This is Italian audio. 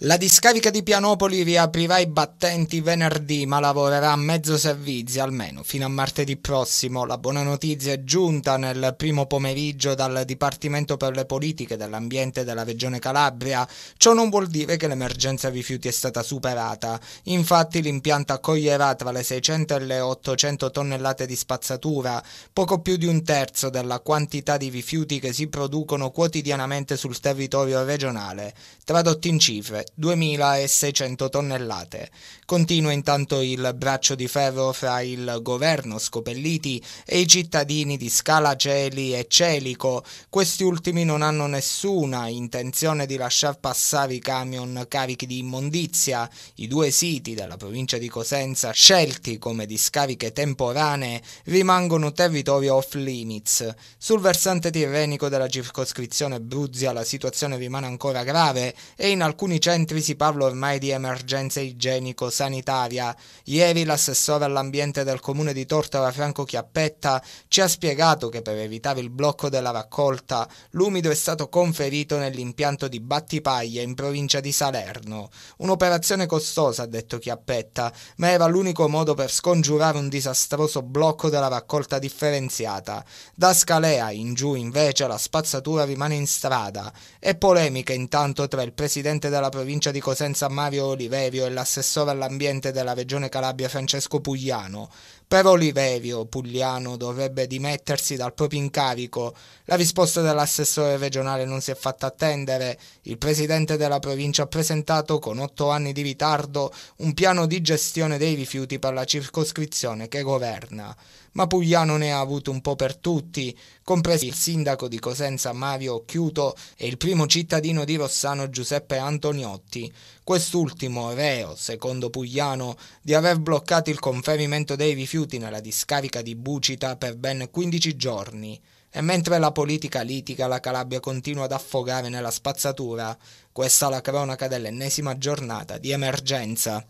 La discarica di Pianopoli riaprirà i battenti venerdì ma lavorerà a mezzo servizio almeno fino a martedì prossimo. La buona notizia è giunta nel primo pomeriggio dal Dipartimento per le politiche dell'ambiente della Regione Calabria. Ciò non vuol dire che l'emergenza rifiuti è stata superata. Infatti l'impianto accoglierà tra le 600 e le 800 tonnellate di spazzatura, poco più di un terzo della quantità di rifiuti che si producono quotidianamente sul territorio regionale. Tradotti in cifre, 2.600 tonnellate. Continua intanto il braccio di ferro fra il governo Scopelliti e i cittadini di Scala Geli e Celico. Questi ultimi non hanno nessuna intenzione di lasciar passare i camion carichi di immondizia. I due siti della provincia di Cosenza, scelti come discariche temporanee, rimangono territorio off limits. Sul versante tirrenico della circoscrizione Bruzia la situazione rimane ancora grave e in alcuni centri Mentre si parla ormai di emergenza igienico-sanitaria, ieri l'assessore all'ambiente del comune di Tortola Franco Chiappetta ci ha spiegato che per evitare il blocco della raccolta, l'umido è stato conferito nell'impianto di Battipaglia in provincia di Salerno. Un'operazione costosa, ha detto Chiappetta, ma era l'unico modo per scongiurare un disastroso blocco della raccolta differenziata. Da Scalea in giù invece la spazzatura rimane in strada. È polemica intanto tra il presidente della provincia provincia di Cosenza Mario Olivevio e l'assessore all'ambiente della regione Calabria Francesco Pugliano per Olivevio Pugliano dovrebbe dimettersi dal proprio incarico. La risposta dell'assessore regionale non si è fatta attendere. Il presidente della provincia ha presentato con otto anni di ritardo un piano di gestione dei rifiuti per la circoscrizione che governa ma Pugliano ne ha avuto un po' per tutti, compresi il sindaco di Cosenza Mario Occhiuto e il primo cittadino di Rossano Giuseppe Antoniotti. Quest'ultimo reo, secondo Pugliano, di aver bloccato il conferimento dei rifiuti rifiuti nella discarica di Bucita per ben 15 giorni e mentre la politica litiga la Calabria continua ad affogare nella spazzatura, questa la cronaca dell'ennesima giornata di emergenza.